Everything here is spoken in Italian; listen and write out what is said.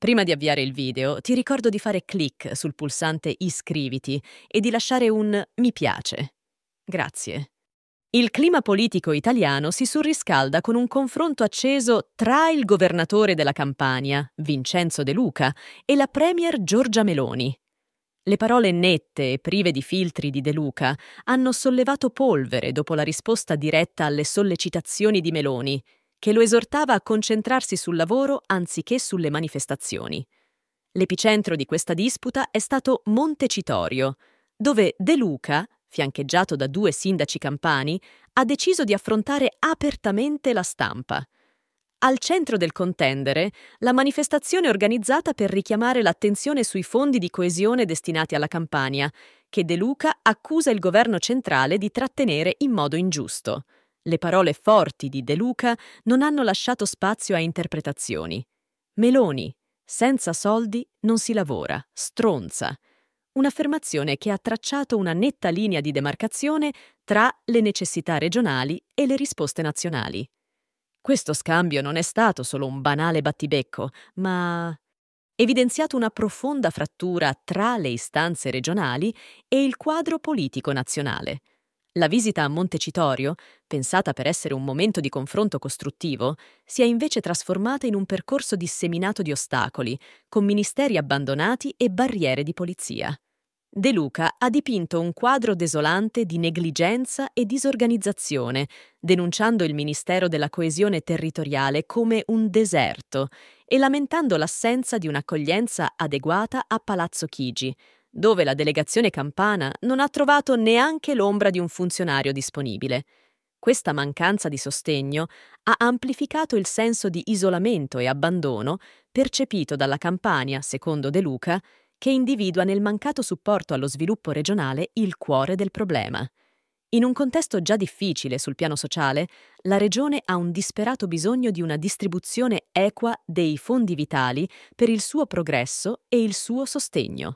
Prima di avviare il video ti ricordo di fare clic sul pulsante iscriviti e di lasciare un mi piace. Grazie. Il clima politico italiano si surriscalda con un confronto acceso tra il governatore della Campania, Vincenzo De Luca, e la premier Giorgia Meloni. Le parole nette e prive di filtri di De Luca hanno sollevato polvere dopo la risposta diretta alle sollecitazioni di Meloni, che lo esortava a concentrarsi sul lavoro anziché sulle manifestazioni. L'epicentro di questa disputa è stato Montecitorio, dove De Luca, fiancheggiato da due sindaci campani, ha deciso di affrontare apertamente la stampa. Al centro del contendere, la manifestazione organizzata per richiamare l'attenzione sui fondi di coesione destinati alla Campania, che De Luca accusa il governo centrale di trattenere in modo ingiusto. Le parole forti di De Luca non hanno lasciato spazio a interpretazioni. Meloni, senza soldi non si lavora, stronza. Un'affermazione che ha tracciato una netta linea di demarcazione tra le necessità regionali e le risposte nazionali. Questo scambio non è stato solo un banale battibecco, ma evidenziato una profonda frattura tra le istanze regionali e il quadro politico nazionale. La visita a Montecitorio, pensata per essere un momento di confronto costruttivo, si è invece trasformata in un percorso disseminato di ostacoli, con ministeri abbandonati e barriere di polizia. De Luca ha dipinto un quadro desolante di negligenza e disorganizzazione, denunciando il Ministero della Coesione Territoriale come un deserto e lamentando l'assenza di un'accoglienza adeguata a Palazzo Chigi, dove la delegazione campana non ha trovato neanche l'ombra di un funzionario disponibile. Questa mancanza di sostegno ha amplificato il senso di isolamento e abbandono percepito dalla Campania, secondo De Luca, che individua nel mancato supporto allo sviluppo regionale il cuore del problema. In un contesto già difficile sul piano sociale, la Regione ha un disperato bisogno di una distribuzione equa dei fondi vitali per il suo progresso e il suo sostegno.